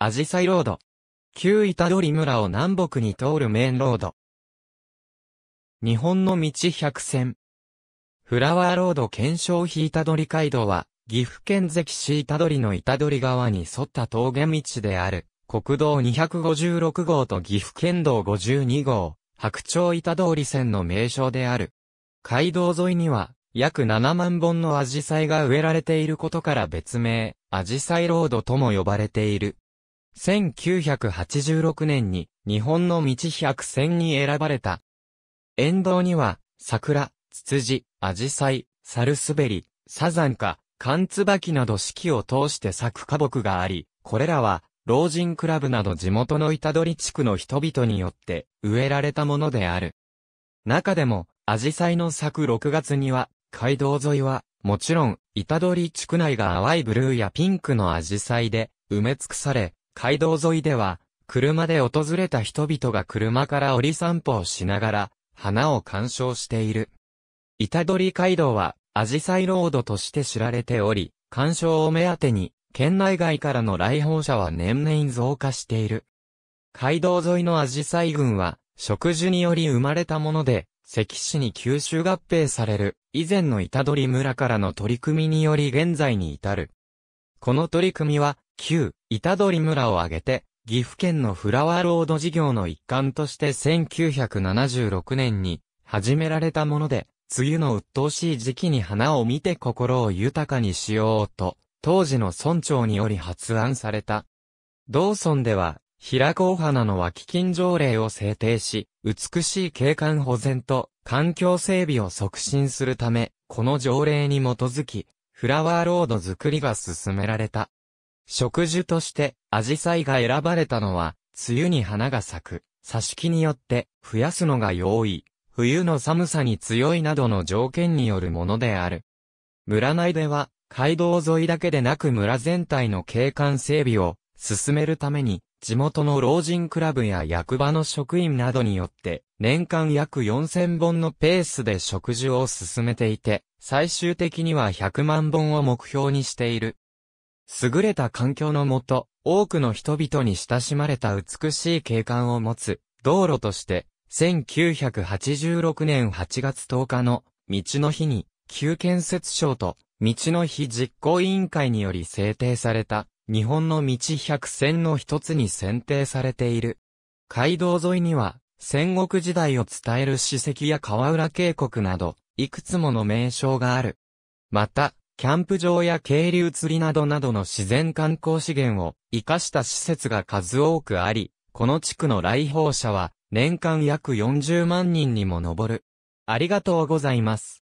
アジサイロード。旧板取村を南北に通るメインロード。日本の道百選。フラワーロード検証非板取街道は、岐阜県関市板取の板取川に沿った峠道である、国道256号と岐阜県道52号、白鳥板通線の名称である。街道沿いには、約7万本のアジサイが植えられていることから別名、アジサイロードとも呼ばれている。1986年に日本の道百選に選ばれた。沿道には、桜、ツツジ、アジサイ、サルスベリ、サザンカ、カンツバキなど四季を通して咲く花木があり、これらは、老人クラブなど地元の板取地区の人々によって植えられたものである。中でも、アジサイの咲く6月には、街道沿いは、もちろん、板取地区内が淡いブルーやピンクのアジサイで埋め尽くされ、街道沿いでは、車で訪れた人々が車から降り散歩をしながら、花を鑑賞している。板取街道は、アジサイロードとして知られており、鑑賞を目当てに、県内外からの来訪者は年々増加している。街道沿いのアジサイ群は、植樹により生まれたもので、関市に吸収合併される、以前の板取村からの取り組みにより現在に至る。この取り組みは、9、板取村を挙げて、岐阜県のフラワーロード事業の一環として1976年に始められたもので、梅雨の鬱陶しい時期に花を見て心を豊かにしようと、当時の村長により発案された。同村では、平子お花の脇金条例を制定し、美しい景観保全と環境整備を促進するため、この条例に基づき、フラワーロード作りが進められた。植樹として、アジサイが選ばれたのは、梅雨に花が咲く、挿し木によって増やすのが容易、冬の寒さに強いなどの条件によるものである。村内では、街道沿いだけでなく村全体の景観整備を進めるために、地元の老人クラブや役場の職員などによって、年間約4000本のペースで植樹を進めていて、最終的には100万本を目標にしている。優れた環境のもと、多くの人々に親しまれた美しい景観を持つ道路として、1986年8月10日の道の日に、旧建設省と道の日実行委員会により制定された日本の道百選の一つに選定されている。街道沿いには戦国時代を伝える史跡や河浦渓谷などいくつもの名称がある。また、キャンプ場や渓流釣りなどなどの自然観光資源を活かした施設が数多くあり、この地区の来訪者は年間約40万人にも上る。ありがとうございます。